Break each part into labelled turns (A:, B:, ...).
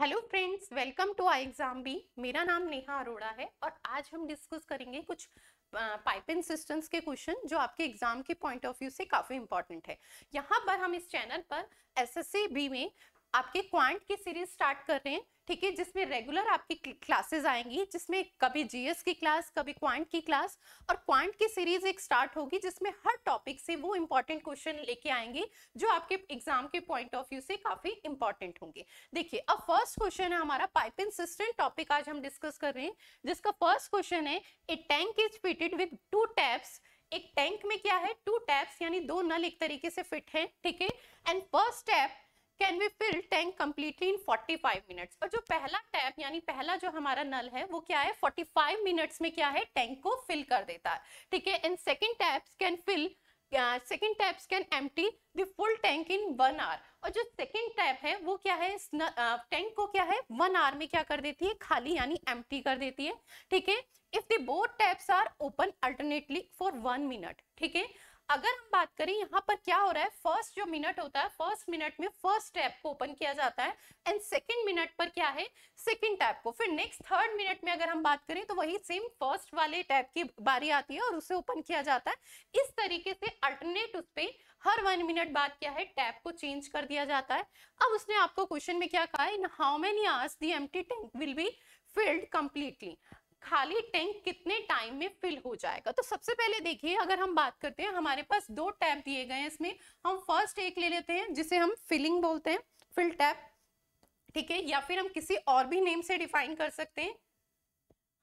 A: hello friends welcome to I exam B मेरा नाम नेहा अरोड़ा है और आज हम डिस्कस करेंगे कुछ पाइपिंग सिस्टम्स के क्वेश्चन जो आपके एग्जाम के पॉइंट ऑफ व्यू से काफ़ी इंपॉर्टेंट है यहाँ पर हम इस चैनल पर एसएससी बी में आपके क्वांट की सीरीज स्टार्ट कर रहे हैं ठीक है जिसमें रेगुलर आपकी क्लासेस आएंगी जिसमें कभी जीएस की क्लास कभी क्वांट की क्लास और क्वांट की सीरीज एक स्टार्ट होगी जिसमें हर टॉपिक से वो इंपॉर्टेंट क्वेश्चन लेके आएंगे जो आपके एग्जाम के पॉइंट ऑफ व्यू से काफी इंपॉर्टेंट होंगे देखिए अब फर्स्ट क्वेश्चन है हमारा पाइपिंग सिस्टम टॉपिक आज हम डिस्कस कर रहे हैं जिसका फर्स्ट क्वेश्चन है a tank is fitted with two taps एक टैंक में क्या है टू टैप्स यानी दो नल एक तरीके से फिट है ठीक है and first tap can we fill tank completely in 45 minutes और जो पहला टैप यानी पहला जो हमारा नल है वो क्या है 45 मिनट्स में क्या है टैंक को फिल कर देता है ठीक है and second taps can fill second taps can एम the full tank in one hour और जो सेकेंड टैप है वो क्या है टैंक को क्या है वन आवर में क्या कर देती है खाली यानी एम कर देती है ठीक है if the both taps are open alternately for one minute ठीक है अगर हम बात करें यहाँ पर क्या हो रहा है फर्स्ट जो मिनट होता है फर्स्ट मिनट में फर्स्ट टैप को ओपन किया जाता है एंड सेकेंड मिनट पर क्या है सेकेंड टैप को फिर नेक्स्ट थर्ड मिनट में अगर हम बात करें तो वही सेम फर्स्ट वाले टैप की बारी आती है और उसे ओपन किया जाता है इस तरीके से अल्टरनेट उस पर हर वन मिनट बाद क्या है टैप को चेंज कर दिया जाता है अब उसने आपको क्वेश्चन में क्या कहा in how many hours the empty tank will be filled completely खाली टैंक कितने टाइम में फिल हो जाएगा तो सबसे पहले देखिए अगर हम बात करते हैं हमारे पास दो टैप दिए गए हैं इसमें हम फर्स्ट एक ले लेते हैं जिसे हम फिलिंग बोलते हैं फिल टैप ठीक है या फिर हम किसी और भी नेम से डिफाइन कर सकते हैं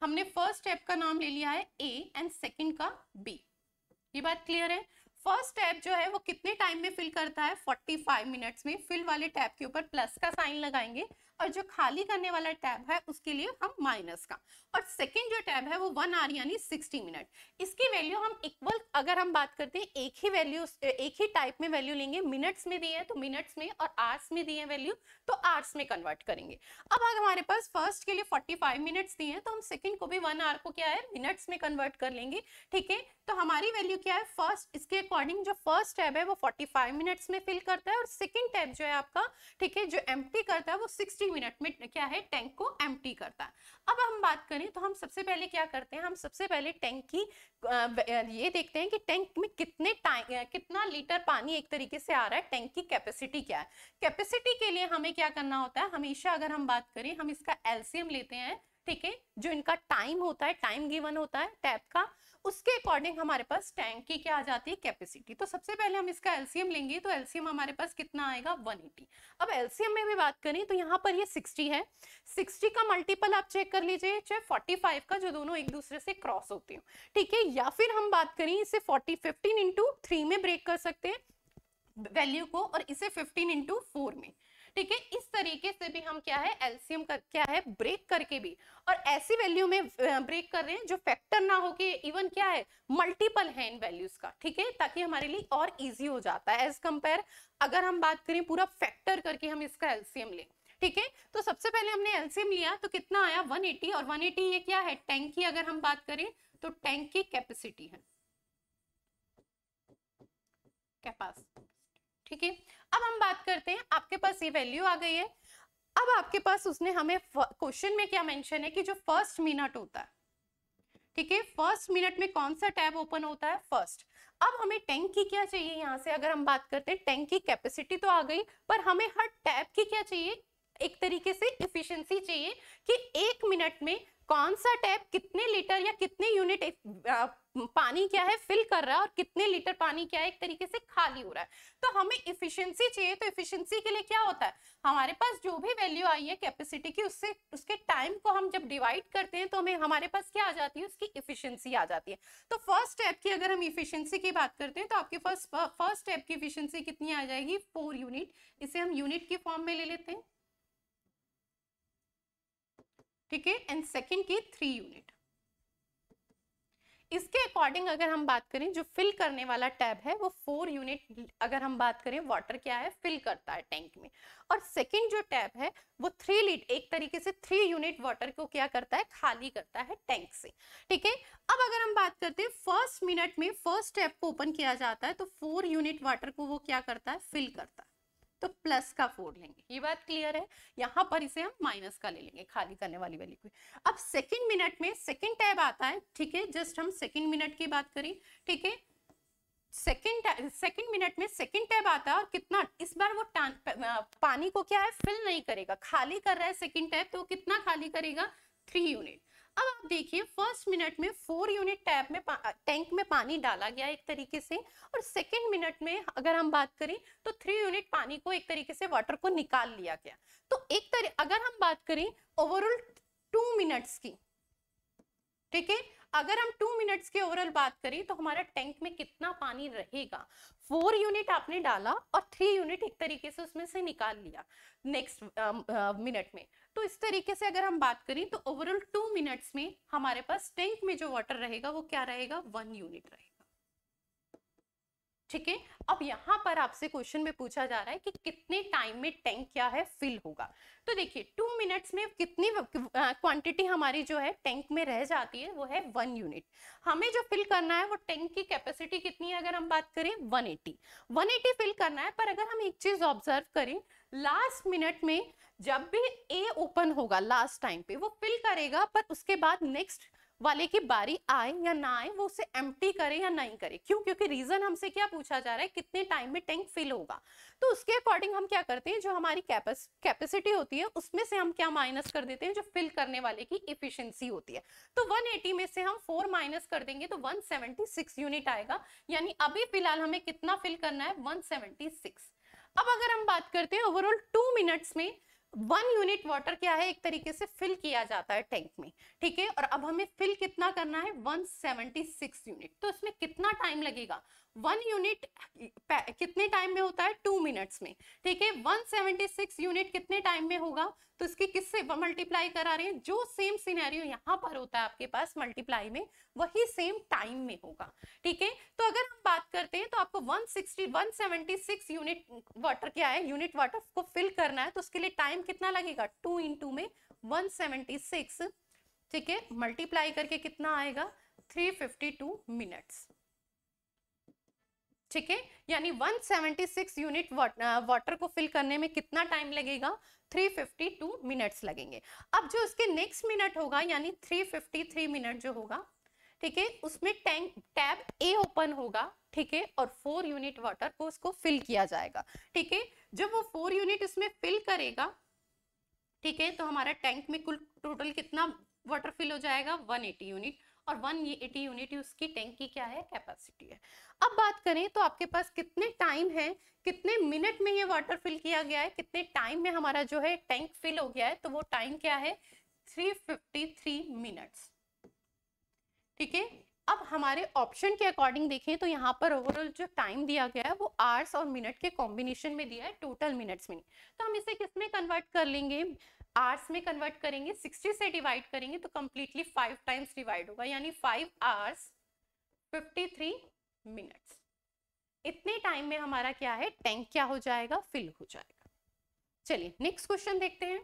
A: हमने फर्स्ट टैप का नाम ले लिया है ए एंड सेकेंड का बी ये बात क्लियर है फर्स्ट टैप जो है वो कितने टाइम में फिल करता है 45 मिनट्स में फिल वाले टैप के ऊपर प्लस का साइन लगाएंगे और जो खाली करने वाला टैब है उसके लिए हम माइनस का और सेकेंड जो टैब है वो वन आर यानी सिक्सटी मिनट इसकी वैल्यू हम इक्वल अगर हम बात करते हैं एक ही वैल्यू एक ही टाइप में वैल्यू लेंगे मिनट्स में दिए हैं तो मिनट्स में और आवर्स में दिए हैं वैल्यू तो आवर्स में कन्वर्ट करेंगे अब अगर हमारे पास फर्स्ट के लिए फोर्टी फाइव मिनट्स दिए हैं तो हम सेकेंड को भी वन आर को क्या है मिनट्स में कन्वर्ट कर लेंगे ठीक है तो हमारी वैल्यू क्या है फर्स्ट इसके अकॉर्डिंग जो फर्स्ट टैब है वो फोर्टी फाइव मिनट्स में फिल करता है और सेकेंड टैब जो है आपका ठीक है जो एम करता है वो सिक्सटी 60 मिनट में क्या है टैंक को एम करता है अब हम बात करें तो हम सबसे पहले क्या करते हैं हम सबसे पहले टैंक की ये देखते हैं कि टैंक में कितने टाइम कितना लीटर पानी एक तरीके से आ रहा है टैंक की कैपेसिटी क्या है कैपेसिटी के लिए हमें क्या करना होता है हमेशा अगर हम बात करें हम इसका एल्सियम लेते हैं ठीक है जो इनका टाइम होता है टाइम गिवन होता है टैप का उसके अकॉर्डिंग हमारे पास टैंक की क्या आ जाती है कैपेसिटी तो सबसे पहले हम इसका एलसीएम लेंगे तो एलसीएम हमारे पास कितना आएगा 180 अब एलसीएम में भी बात करें तो यहाँ पर ये 60 है 60 का मल्टीपल आप चेक कर लीजिए चाहे 45 का जो दोनों एक दूसरे से क्रॉस होते हो ठीक है या फिर हम बात करें इसे फोर्टी फिफ्टीन इंटू में ब्रेक कर सकते हैं वैल्यू को और इसे फिफ्टीन इंटू में ठीक है इस तरीके से भी हम क्या है एल्सियम का क्या है ब्रेक करके भी और ऐसी वैल्यू में ब्रेक कर रहे हैं जो फैक्टर ना हो के इवन क्या है मल्टीपल है इन वैल्यूज का ठीक है ताकि हमारे लिए और इजी हो जाता है एज कंपेयर अगर हम बात करें पूरा फैक्टर करके हम इसका एल्सियम लें ठीक है तो सबसे पहले हमने एल्सियम लिया तो कितना आया वन और वन ये क्या है टैंक की अगर हम बात करें तो टैंक की कैपेसिटी है ठीक है अब हम बात करते हैं आपके पास ये वैल्यू आ गई है अब आपके पास उसने हमें क्वेश्चन में क्या मेंशन है कि जो फर्स्ट मिनट होता है ठीक है फर्स्ट मिनट में कौन सा टैब ओपन होता है फर्स्ट अब हमें टैंक की क्या चाहिए यहाँ से अगर हम बात करते हैं टैंक की कैपेसिटी तो आ गई पर हमें हर टैब की क्या चाहिए एक तरीके से इफिशियंसी चाहिए कि एक मिनट में कौन सा टैब कितने लीटर या कितने यूनिट पानी क्या है फिल कर रहा है और कितने लीटर पानी क्या है एक तरीके से खाली हो रहा है तो हमें इफिशियंसी चाहिए तो इफिशियंसी के लिए क्या होता है हमारे पास जो भी वैल्यू आई है कैपेसिटी की उससे उसके टाइम को हम जब डिवाइड करते हैं तो हमें हमारे पास क्या आ जाती है उसकी इफिशियंसी आ जाती है तो फर्स्ट स्टेप की अगर हम इफिशियंसी की बात करते हैं तो आपकी फर्स्ट फर्स्ट स्टेप की इफिशियंसी कितनी आ जाएगी फोर यूनिट इसे हम यूनिट के फॉर्म में ले लेते हैं ठीक है एंड सेकेंड की थ्री यूनिट इसके अकॉर्डिंग अगर हम बात करें जो फिल करने वाला टैब है वो फोर यूनिट अगर हम बात करें वाटर क्या है फिल करता है टैंक में और सेकेंड जो टैब है वो थ्री लीट एक तरीके से थ्री यूनिट वाटर को क्या करता है खाली करता है टैंक से ठीक है अब अगर हम बात करते हैं फर्स्ट मिनट में फर्स्ट टैब को ओपन किया जाता है तो फोर यूनिट वाटर को वो क्या करता है फिल करता है तो प्लस का फोर लेंगे ये बात क्लियर है यहाँ पर इसे हम माइनस का ले लेंगे खाली करने वाली वैल्यू की अब सेकेंड मिनट में सेकेंड टैब आता है ठीक है जस्ट हम सेकेंड मिनट की बात करें ठीक है सेकेंड सेकेंड मिनट में सेकेंड टैब आता है और कितना इस बार वो पानी को क्या है फिल नहीं करेगा खाली कर रहा है सेकेंड टैब तो कितना खाली करेगा थ्री यूनिट अब आप देखिए फर्स्ट मिनट में फोर यूनिट टैप में टैंक में पानी डाला गया एक तरीके से और सेकेंड मिनट में अगर हम बात करें तो थ्री यूनिट पानी को एक तरीके से वाटर को निकाल लिया गया तो एक तरह अगर हम बात करें ओवरऑल टू मिनट्स की ठीक है अगर हम टू मिनट्स के ओवरऑल बात करें तो हमारा टैंक में कितना पानी रहेगा फोर यूनिट आपने डाला और थ्री यूनिट एक तरीके से उसमें से निकाल लिया नेक्स्ट मिनट uh, uh, में तो इस तरीके से अगर हम बात करें तो ओवरऑल टू मिनट्स में हमारे पास टैंक में जो वाटर रहेगा वो क्या रहेगा वन यूनिट रहेगा ठीक है अब यहाँ पर आपसे क्वेश्चन में पूछा जा रहा है कि कितने टाइम में टैंक क्या है फिल होगा तो देखिए टू मिनट्स में कितनी क्वांटिटी हमारी जो है टैंक में रह जाती है वो है वन यूनिट हमें जो फिल करना है वो टैंक की कैपेसिटी कितनी है अगर हम बात करें वन एटी फिल करना है पर अगर हम एक चीज ऑब्जर्व करें लास्ट मिनट में जब भी ए ओपन होगा लास्ट टाइम पे वो फिल करेगा पर उसके बाद नेक्स्ट वाले की बारी आए या ना आए वो उसे एम करे या नहीं करे क्यों क्योंकि रीजन हमसे क्या पूछा जा रहा है कितने टाइम में टैंक फिल होगा तो उसके अकॉर्डिंग हम क्या करते हैं जो हमारी कैपेसिटी होती है उसमें से हम क्या माइनस कर देते हैं जो फिल करने वाले की इफिशियंसी होती है तो 180 में से हम 4 माइनस कर देंगे तो 176 यूनिट आएगा यानी अभी फिलहाल हमें कितना फिल करना है 176 अब अगर हम बात करते हैं ओवरऑल टू मिनट्स में वन यूनिट वाटर क्या है एक तरीके से फिल किया जाता है टैंक में ठीक है और अब हमें फिल कितना करना है 176 यूनिट तो इसमें कितना टाइम लगेगा वन यूनिट कितने टाइम में होता है टू मिनट्स में ठीक है वन सेवेंटी सिक्स यूनिट कितने टाइम में होगा तो इसकी किससे मल्टीप्लाई करा रहे हैं जो सेम सिनेरियो यहाँ पर होता है आपके पास मल्टीप्लाई में वही सेम टाइम में होगा ठीक है तो अगर हम बात करते हैं तो आपको 160 176 यूनिट वाटर क्या है यूनिट वाटर को फिल करना है तो उसके लिए टाइम कितना लगेगा टू इन टू में 176 ठीक है मल्टीप्लाई करके कितना आएगा थ्री फिफ्टी टू मिनट्स ठीक है यानी 176 यूनिट वाटर को फिल करने में कितना टाइम लगेगा 352 मिनट्स लगेंगे अब जो उसके नेक्स्ट मिनट होगा यानी 353 मिनट जो होगा ठीक है उसमें टैंक टैब ए ओपन होगा ठीक है और फोर यूनिट वाटर को उसको फिल किया जाएगा ठीक है जब वो फोर यूनिट उसमें फिल करेगा ठीक है तो हमारा टैंक में कुल टोटल कितना वाटर फिल हो जाएगा 180 यूनिट और वन एटी यूनिट उसकी टैंक की क्या है कैपेसिटी है अब बात करें तो आपके पास कितने टाइम है कितने मिनट में ये वाटर फिल किया गया है कितने टाइम में हमारा जो है टैंक फिल हो गया है तो वो टाइम क्या है 353 मिनट्स ठीक है अब हमारे ऑप्शन के अकॉर्डिंग देखें तो यहाँ पर ओवरऑल जो टाइम दिया गया है वो आवर्स और मिनट के कॉम्बिनेशन में दिया है टोटल मिनट्स में तो हम इसे किस में कन्वर्ट कर लेंगे आर्स में कन्वर्ट करेंगे 60 से डिवाइड करेंगे तो कंप्लीटली फाइव टाइम्स डिवाइड होगा यानी फाइव आर्स 53 मिनट्स इतने टाइम में हमारा क्या है टैंक क्या हो जाएगा फिल हो जाएगा चलिए नेक्स्ट क्वेश्चन देखते हैं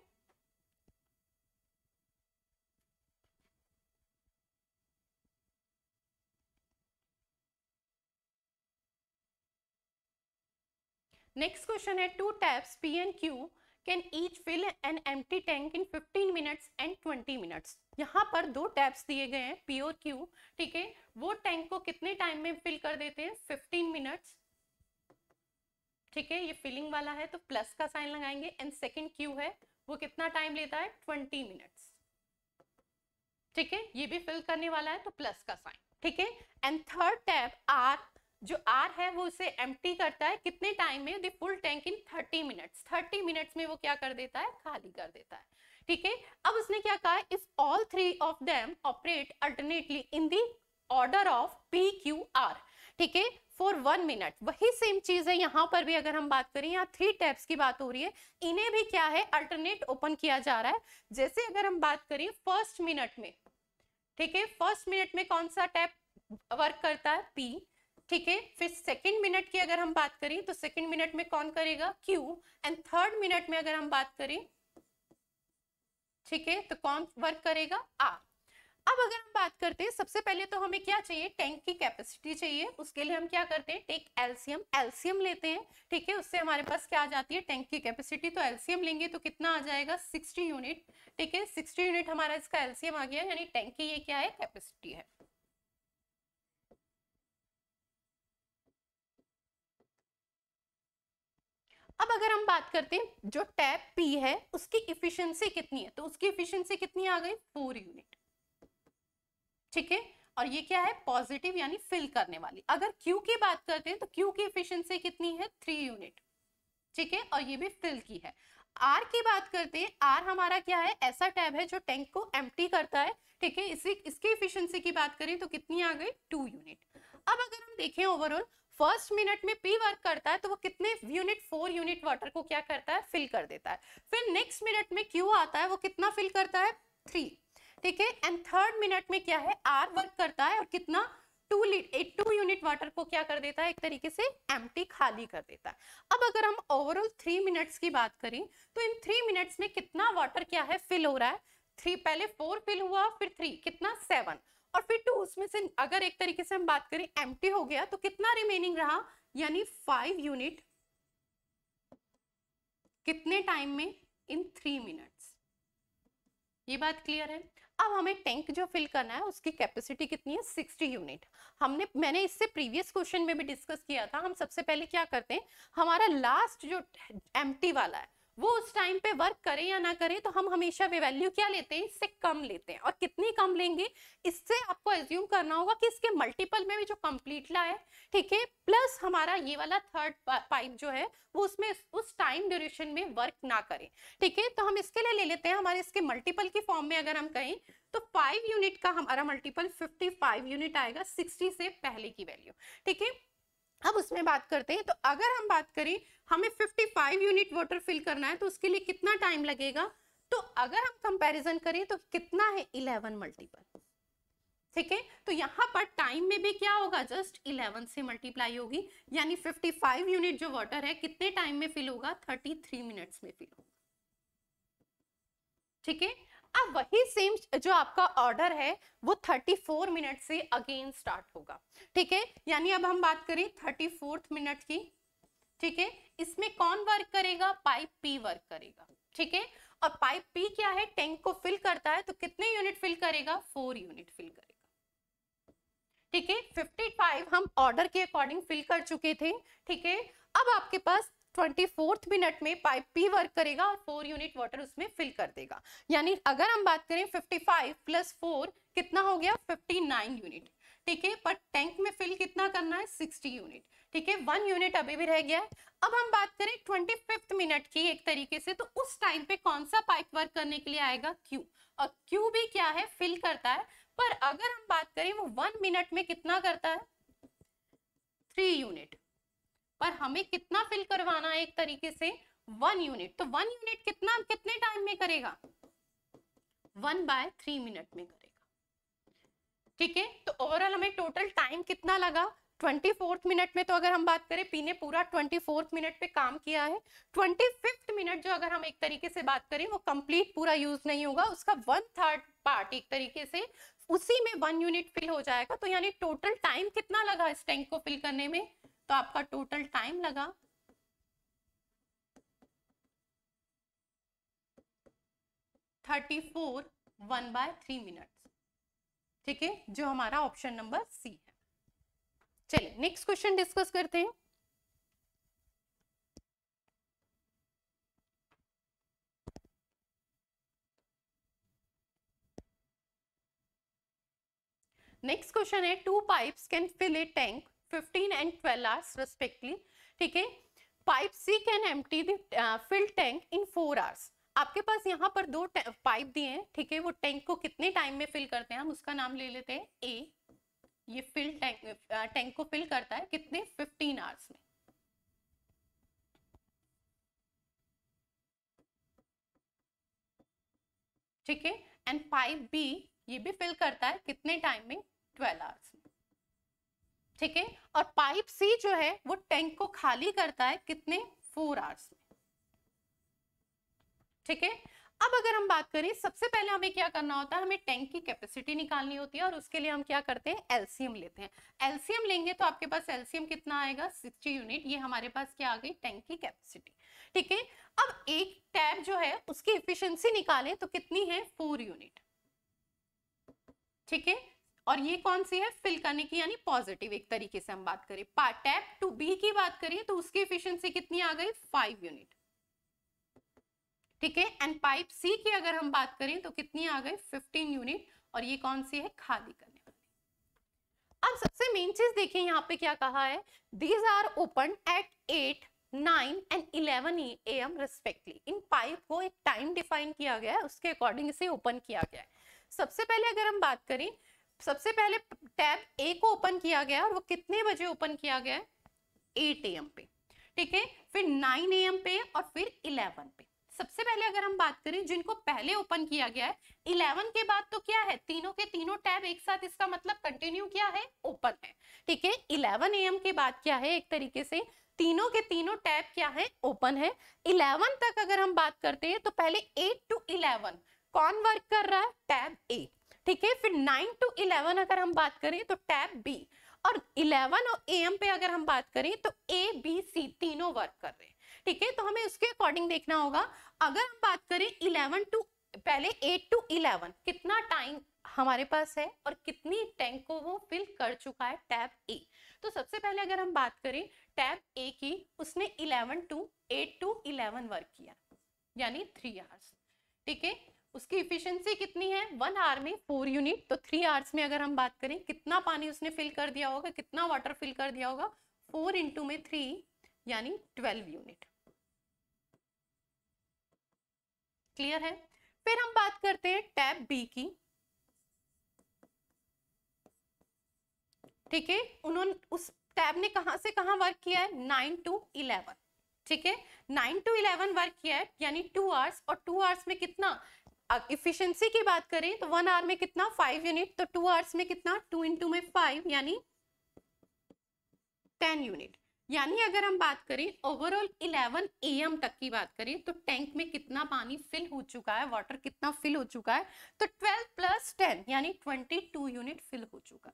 A: नेक्स्ट क्वेश्चन है two taps P and Q can each fill empty tank in fifteen minutes and twenty minutes यहाँ पर दो टैप्स दिए गए हैं पी और क्यू ठीक है वो टैंक को कितने टाइम में फिल कर देते हैं फिफ्टीन मिनट्स ठीक है ये फिलिंग वाला है तो प्लस का साइन लगाएंगे एंड सेकेंड क्यू है वो कितना टाइम लेता है ट्वेंटी मिनट्स ठीक है ये भी फिल करने वाला है तो प्लस का साइन ठीक है एंड थर्ड टैप आर जो आर है वो उसे एम करता है कितने टाइम में the full tank in thirty minutes thirty minutes में वो क्या कर देता है खाली कर देता है ठीक है अब उसने क्या कहा if all three of them operate alternately in the order of P Q R ठीक है फॉर वन मिनट वही सेम चीज है यहाँ पर भी अगर हम बात करें यहाँ थ्री टैप्स की बात हो रही है इन्हें भी क्या है अल्टरनेट ओपन किया जा रहा है जैसे अगर हम बात करें फर्स्ट मिनट में ठीक है फर्स्ट मिनट में कौन सा टैप वर्क करता है पी ठीक है फिर सेकंड मिनट की अगर हम बात करें तो सेकंड मिनट में कौन करेगा क्यू एंड थर्ड मिनट में अगर हम बात करें ठीक है तो कौन वर्क करेगा आ अब अगर हम बात करते हैं सबसे पहले तो हमें क्या चाहिए टैंक की कैपेसिटी चाहिए उसके लिए हम क्या करते हैं टेक एल्सियम एल्सियम लेते हैं ठीक है उससे हमारे पास क्या आ जाती है टैंक की कैपेसिटी तो एल्सियम लेंगे तो कितना आ जाएगा 60 यूनिट ठीक है 60 यूनिट हमारा इसका एल्सियम आ गया यानी टैंक की ये क्या है कैपेसिटी है अब अगर हम बात करते हैं जो टैप पी है उसकी इफिशियंसी कितनी है तो उसकी इफिशियंसी कितनी आ गई फोर यूनिट ठीक है और ये क्या है पॉजिटिव यानी फिल करने वाली अगर क्यू की बात करते हैं तो क्यू की इफिशियंसी कितनी है थ्री यूनिट ठीक है और ये भी फिल की है आर की बात करते हैं आर हमारा क्या है ऐसा टैब है जो टैंक को एम्प्टी करता है ठीक है इसी इसकी इफिशियंसी की बात करें तो कितनी आ गई टू यूनिट अब अगर हम देखें ओवरऑल फर्स्ट मिनट में पी वर्क करता है तो वो कितने यूनिट फोर यूनिट वाटर को क्या करता है फिल कर देता है फिर नेक्स्ट मिनट में क्यू आता है वो कितना फिल करता है थ्री ठीक है एंड थर्ड मिनट में क्या है आर वर्क करता है और कितना टू टू यूनिट वाटर को क्या कर देता है एक तरीके से एम खाली कर देता है अब अगर हम ओवरऑल थ्री मिनट्स की बात करें तो इन थ्री मिनट्स में कितना वाटर क्या है फिल हो रहा है थ्री पहले फोर फिल हुआ फिर थ्री कितना सेवन और फिर टू तो उसमें से अगर एक तरीके से हम बात करें एम हो गया तो कितना रिमेनिंग रहा यानी फाइव यूनिट कितने टाइम में इन थ्री मिनट्स ये बात क्लियर है अब हमें टैंक जो फिल करना है उसकी कैपेसिटी कितनी है सिक्सटी यूनिट हमने मैंने इससे प्रीवियस क्वेश्चन में भी डिस्कस किया था हम सबसे पहले क्या करते हैं हमारा लास्ट जो एम वाला है वो उस टाइम पे वर्क करे या ना करे तो हम हमेशा वे वैल्यू क्या लेते हैं इससे कम लेते हैं और कितनी कम लेंगे इससे आपको एज्यूम करना होगा कि इसके मल्टीपल में भी जो कम्प्लीटला है ठीक है प्लस हमारा ये वाला थर्ड पाइप जो है वो उसमें उस टाइम ड्यूरेशन में वर्क ना करे ठीक है तो हम इसके लिए ले लेते हैं हमारे इसके मल्टीपल की फॉर्म में अगर हम कहें तो फाइव यूनिट का हमारा मल्टीपल फिफ्टी फाइव यूनिट आएगा सिक्सटी से पहले की वैल्यू ठीक है अब उसमें बात करते हैं तो अगर हम बात करें हमें 55 यूनिट वाटर फिल करना है तो उसके लिए कितना टाइम लगेगा तो अगर हम कंपैरिजन करें तो कितना है 11 मल्टीपल ठीक है तो यहाँ पर टाइम में भी क्या होगा जस्ट 11 से मल्टीप्लाई होगी यानी 55 यूनिट जो वाटर है कितने टाइम में फिल होगा 33 मिनट्स में फिल होगा ठीक है अब वही सेम जो आपका ऑर्डर है वो 34 मिनट से अगेन स्टार्ट होगा ठीक है यानी अब हम बात करें थर्टी फोर्थ मिनट की ठीक है इसमें कौन वर्क करेगा पाइप पी वर्क करेगा ठीक है और पाइप पी क्या है टैंक को फिल करता है तो कितने यूनिट फिल करेगा फोर यूनिट फिल करेगा ठीक है 55 हम ऑर्डर के अकॉर्डिंग फिल कर चुके थे ठीक है अब आपके पास ट्वेंटी फोर्थ मिनट में पाइप पी वर्क करेगा और फोर यूनिट वाटर उसमें फिल कर देगा यानी अगर हम बात करें फिफ्टी फाइव प्लस फोर कितना हो गया फिफ्टी नाइन यूनिट ठीक है पर टैंक में फिल कितना करना है सिक्सटी यूनिट ठीक है वन यूनिट अभी भी रह गया है अब हम बात करें ट्वेंटी फिफ्थ मिनट की एक तरीके से तो उस टाइम पे कौन सा पाइप वर्क करने के लिए आएगा क्यू और क्यू भी क्या है फिल करता है पर अगर हम बात करें वो वन मिनट में कितना करता है थ्री यूनिट पर हमें कितना फिल करवाना है एक तरीके से वन यूनिट तो वन यूनिट कितना कितने टाइम में करेगा वन बाय थ्री मिनट में करेगा ठीक है तो ओवरऑल हमें टोटल टाइम कितना लगा ट्वेंटी फोर्थ मिनट में तो अगर हम बात करें पी ने पूरा ट्वेंटी फोर्थ मिनट पे काम किया है ट्वेंटी फिफ्थ मिनट जो अगर हम एक तरीके से बात करें वो कंप्लीट पूरा यूज नहीं होगा उसका वन थर्ड पार्ट एक तरीके से उसी में वन यूनिट फिल हो जाएगा तो यानी टोटल टाइम कितना लगा इस टैंक को फिल करने में तो आपका टोटल टाइम लगा thirty four one by three minute ठीक है जो हमारा ऑप्शन नंबर सी है चलिए नेक्स्ट क्वेश्चन डिस्कस करते हैं नेक्स्ट क्वेश्चन है two pipes can fill a tank 15 and 12 hours respectively ठीक है pipe C can empty the full tank in four hours आपके पास यहाँ पर दो पाइप दिए हैं ठीक है वो टैंक को कितने टाइम में फिल करते हैं हम उसका नाम ले लेते हैं ए ये फिल टैंक टैंक को फिल करता है कितने 15 आवर्स में ठीक है एंड पाइप बी ये भी फिल करता है कितने टाइम में 12 आवर्स में ठीक है और पाइप सी जो है वो टैंक को खाली करता है कितने फोर आवर्स में ठीक है अब अगर हम बात करें सबसे पहले हमें क्या करना होता है हमें टैंक की कैपेसिटी निकालनी होती है और उसके लिए हम क्या करते हैं एलसीएम लेते हैं एलसीएम लेंगे तो आपके पास एलसीएम कितना आएगा 60 यूनिट ये हमारे पास क्या आ गई टैंक की कैपेसिटी ठीक है अब एक टैब जो है उसकी इफिशियंसी निकालें तो कितनी है फोर यूनिट ठीक है और ये कौन सी है फिल करने की यानी पॉजिटिव एक तरीके से हम बात करें टैप टू बी की बात करें तो उसकी एफिशिएंसी कितनी आ गई फाइव यूनिट ठीक है एंड पाइप सी की अगर हम बात करें तो कितनी आ गई फिफ्टीन यूनिट और ये कौन सी है खाली करने वाली अब सबसे मेन चीज देखिए यहाँ पे क्या कहा है these are open at eight nine and eleven A M respectively इन पाइप को एक टाइम डिफाइन किया गया है उसके अकॉर्डिंग इसे ओपन किया गया है सबसे पहले अगर हम बात करें सबसे पहले टैब ए को ओपन किया गया और वो कितने बजे ओपन किया गया है एट ए पे ठीक है फिर नाइन ए पे और फिर इलेवन पे सबसे पहले अगर हम बात करें जिनको पहले ओपन किया गया है इलेवन के बाद तो क्या है तीनों के तीनों टैब एक साथ इसका मतलब कंटिन्यू क्या है ओपन है ठीक है इलेवन एम के बाद क्या है एक तरीके से तीनों के तीनों टैब क्या है ओपन है इलेवन तक अगर हम बात करते हैं तो पहले एट टू इलेवन कौन वर्क कर रहा है टैब ए ठीक है फिर नाइन टू इलेवन अगर हम बात करें तो टैब बी और इलेवन और ए एम पे अगर हम बात करें तो ए बी सी तीनों वर्क कर रहे हैं ठीक है तो हमें उसके अकॉर्डिंग देखना होगा अगर हम बात करें इलेवन टू पहले एट टू इलेवन कितना टाइम हमारे पास है और कितनी टैंक को वो फिल कर चुका है टैब ए तो सबसे पहले अगर हम बात करें टैब ए की उसने eleven to eight to eleven work किया यानी थ्री आवर्स ठीक है उसकी इफिशियंसी कितनी है वन आवर में फोर यूनिट तो थ्री आवर्स में अगर हम बात करें कितना पानी उसने फिल कर दिया होगा कितना वाटर फिल कर दिया होगा फोर इंटू में थ्री यानी ट्वेल्व यूनिट क्लियर है फिर हम बात करते हैं टैब बी की ठीक है उन्होंने उस टैब ने कहा से कहा वर्क किया है नाइन टू इलेवन ठीक है नाइन टू इलेवन वर्क किया है यानी टू आवर्स और टू आवर्स में कितना अब इफिशियंसी की बात करें तो वन आवर में कितना फाइव यूनिट तो टू आवर्स में कितना टू इंटू में फाइव यानी टेन यूनिट यानी अगर हम बात करें ओवरऑल इलेवन ए एम तक की बात करें तो टैंक में कितना पानी फिल हो चुका है वाटर कितना फिल हो चुका है तो ट्वेल्व प्लस टेन यानी ट्वेंटी टू यूनिट फिल हो चुका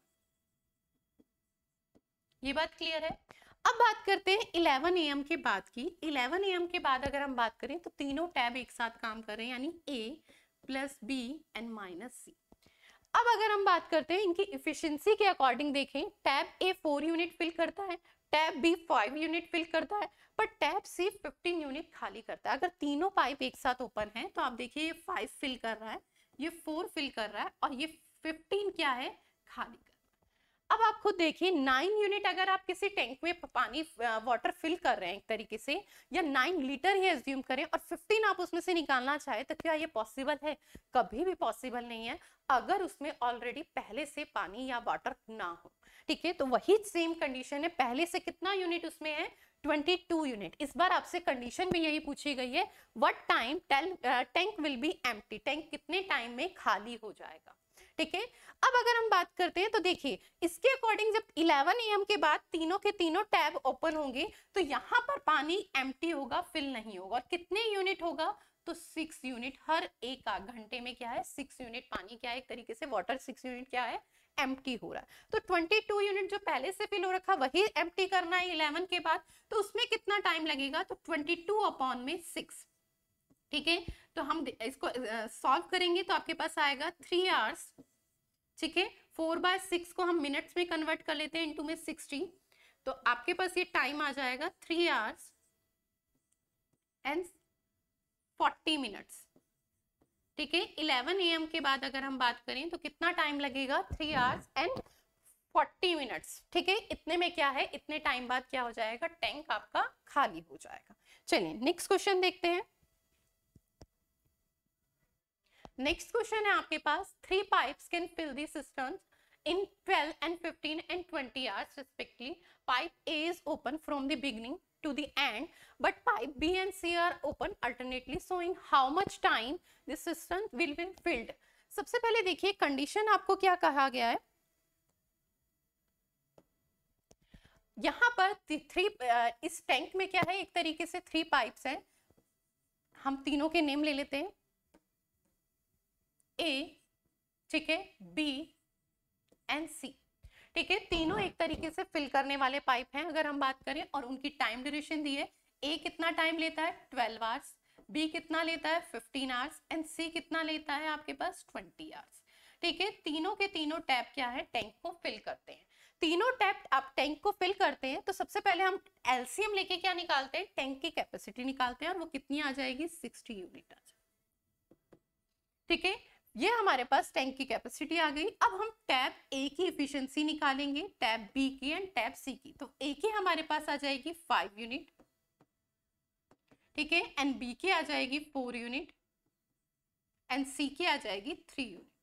A: ये बात क्लियर है अब बात करते हैं 11 एम के बाद की 11 एम के बाद अगर हम बात करें तो तीनों टैब एक साथ काम कर रहे हैं यानी A plus B and minus C अब अगर हम बात करते हैं इनकी इफिशियंसी के अकॉर्डिंग देखें tab A four unit fill करता है tab B five unit fill करता है पर टैब सी फिफ्टीन यूनिट खाली करता है अगर तीनों पाइप एक साथ ओपन है तो आप देखिए ये फाइव फिल कर रहा है ये फोर फिल कर रहा है और ये फिफ्टीन क्या है खाली कर अब आप खुद देखिए नाइन यूनिट अगर आप किसी टैंक में पानी वाटर फिल कर रहे हैं एक तरीके से या नाइन लीटर ही एज्यूम करें और फिफ्टीन आप उसमें से निकालना चाहें तो क्या ये पॉसिबल है कभी भी पॉसिबल नहीं है अगर उसमें ऑलरेडी पहले से पानी या वाटर ना हो ठीक है तो वही सेम कंडीशन है पहले से कितना यूनिट उसमें है 22 यूनिट इस बार आपसे कंडीशन में यही पूछी गई है what time tank will be empty tank कितने टाइम में खाली हो जाएगा ठीक है अब अगर हम बात करते हैं तो देखिए इसके अकॉर्डिंग जब 11 एम के बाद तीनों के तीनों टैब ओपन होंगे तो यहाँ पर पानी एम होगा फिल नहीं होगा और कितने यूनिट होगा तो सिक्स यूनिट हर एक घंटे में क्या है सिक्स यूनिट पानी क्या है एक तरीके से वाटर सिक्स यूनिट क्या है एम हो रहा है तो 22 यूनिट जो पहले से फिल हो रखा वही एम करना है 11 के बाद तो उसमें कितना टाइम लगेगा तो 22 अपॉन में सिक्स ठीक है तो हम इसको सॉल्व करेंगे तो आपके पास आएगा थ्री आवर्स ठीक है फोर बाय सिक्स को हम मिनट्स में कन्वर्ट कर लेते हैं इंटू में सिक्सटी तो आपके पास ये टाइम आ जाएगा three hours and forty minutes ठीक है इलेवन एम के बाद अगर हम बात करें तो कितना टाइम लगेगा three hours and forty minutes ठीक है इतने में क्या है इतने टाइम बाद क्या हो जाएगा टैंक आपका खाली हो जाएगा चलिए नेक्स्ट क्वेश्चन देखते हैं नेक्स्ट क्वेश्चन है आपके पास three pipes can fill the systems in 12 and 15 and 20 hours respectively pipe a is open from the beginning to the end but pipe b and c are open alternately so in how much time this system will be filled सबसे पहले देखिए condition आपको क्या कहा गया है यहाँ पर थ्री इस टैंक में क्या है एक तरीके से थ्री पाइप्स हैं हम तीनों के नेम ले लेते हैं ए ठीक है बी एंड सी ठीक है तीनों एक तरीके से फिल करने वाले पाइप हैं अगर हम बात करें और उनकी टाइम ड्यूरेशन दी है ए कितना टाइम लेता है ट्वेल्व आवर्स बी कितना लेता है फिफ्टीन आवर्स एंड सी कितना लेता है आपके पास ट्वेंटी आवर्स ठीक है तीनों के तीनों टैप क्या है टैंक को फिल करते हैं तीनों टैप आप टैंक को फिल करते हैं तो सबसे पहले हम एलसीएम लेके क्या निकालते हैं टैंक की कैपेसिटी निकालते हैं और वो कितनी आ जाएगी सिक्सटी यूनिट आ जाएगी ठीक है ये हमारे पास टैंक की कैपेसिटी आ गई अब हम टैब ए की एफिशिएंसी निकालेंगे टैब बी की एंड टैब सी की तो ए की हमारे पास आ जाएगी फाइव यूनिट ठीक है एंड बी की आ जाएगी फोर यूनिट एंड सी की आ जाएगी थ्री यूनिट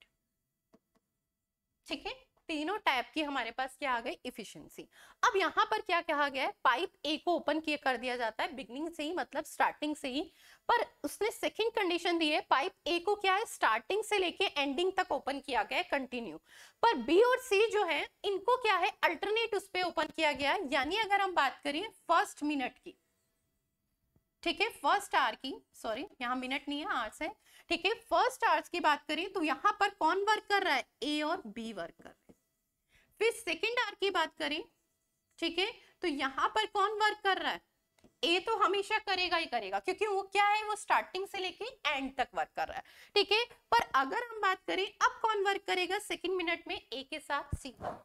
A: ठीक है तीनों टैप की हमारे पास क्या आ गई इफिशियंसी अब यहाँ पर क्या कहा गया है पाइप ए को ओपन किया कर दिया जाता है बिगनिंग से ही मतलब स्टार्टिंग से ही पर उसने सेकंड कंडीशन दी है पाइप ए को क्या है स्टार्टिंग से लेके एंडिंग तक ओपन किया गया है कंटिन्यू पर बी और सी जो है इनको क्या है अल्टरनेट उस पर ओपन किया गया है यानी अगर हम बात करें फर्स्ट मिनट की ठीक है फर्स्ट आर की सॉरी यहाँ मिनट नहीं है आर्स है ठीक है फर्स्ट आर्स की बात करें तो यहाँ पर कौन वर्क कर रहा है ए और बी वर्क कर रहे फिर सेकेंड आर की बात करें ठीक है तो यहाँ पर कौन वर्क कर रहा है ए तो हमेशा करेगा ही करेगा क्योंकि वो क्या है वो स्टार्टिंग से लेके एंड तक वर्क कर रहा है ठीक है पर अगर हम बात करें अब कौन वर्क करेगा सेकेंड मिनट में ए के साथ सी वर्क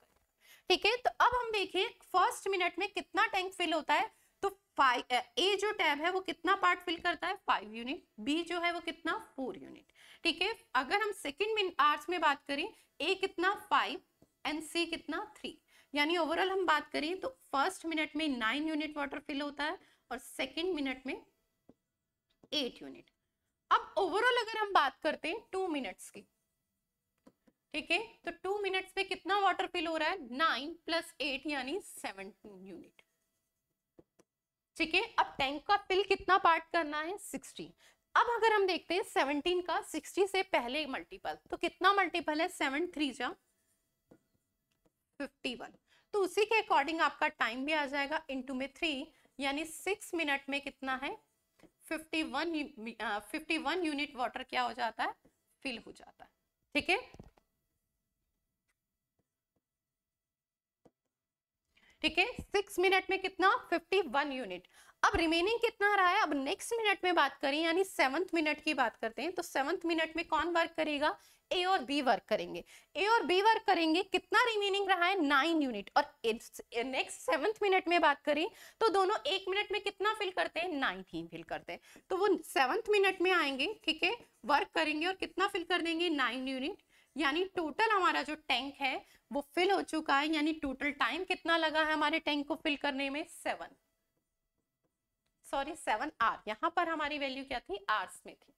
A: ठीक है तो अब हम देखें फर्स्ट मिनट में कितना टैंक फिल होता है तो फाइव ए जो टैब है वो कितना पार्ट फिल करता है फाइव यूनिट बी जो है वो कितना फोर यूनिट ठीक है अगर हम सेकेंड मिनट आर्ट्स में बात करें ए कितना फाइव एंड सी कितना थ्री यानी ओवरऑल हम बात करें तो फर्स्ट मिनट में नाइन यूनिट वाटर फिल होता है और सेकेंड मिनट में एट यूनिट अब ओवरऑल अगर हम बात करते हैं टू मिनट्स की ठीक है तो टू मिनट्स पे कितना वाटर फिल हो रहा है नाइन प्लस एट यानी सेवनटीन यूनिट ठीक है अब टैंक का फिल कितना पार्ट करना है सिक्सटी अब अगर हम देखते हैं सेवनटीन का सिक्सटी से पहले मल्टीपल तो कितना मल्टीपल है सेवन थ्री जा फिफ्टी वन तो उसी के अकॉर्डिंग आपका टाइम भी आ जाएगा इंटू में थ्री यानी सिक्स मिनट में कितना है fifty one fifty one unit water क्या हो जाता है फिल हो जाता है ठीक है ठीक है सिक्स मिनट में कितना फिफ्टी वन यूनिट अब रिमेनिंग कितना रहा है अब नेक्स्ट मिनट में बात करें यानी सेवंथ मिनट की बात करते हैं तो सेवंथ मिनट में कौन वर्क करेगा ए और बी वर्क करेंगे ए और बी वर्क करेंगे कितना रिमेनिंग रहा है नाइन यूनिट और नेक्स्ट सेवंथ मिनट में बात करें तो दोनों एक मिनट में कितना फिल करते हैं नाइनटीन फिल करते हैं तो वो सेवंथ मिनट में आएंगे ठीक है वर्क करेंगे और कितना फिल कर देंगे नाइन यूनिट यानी टोटल हमारा जो टैंक है वो फिल हो चुका है यानी टोटल टाइम कितना लगा है हमारे टैंक को फिल करने में सेवन सॉरी सेवन आर यहाँ पर हमारी वैल्यू क्या थी आर्स में थी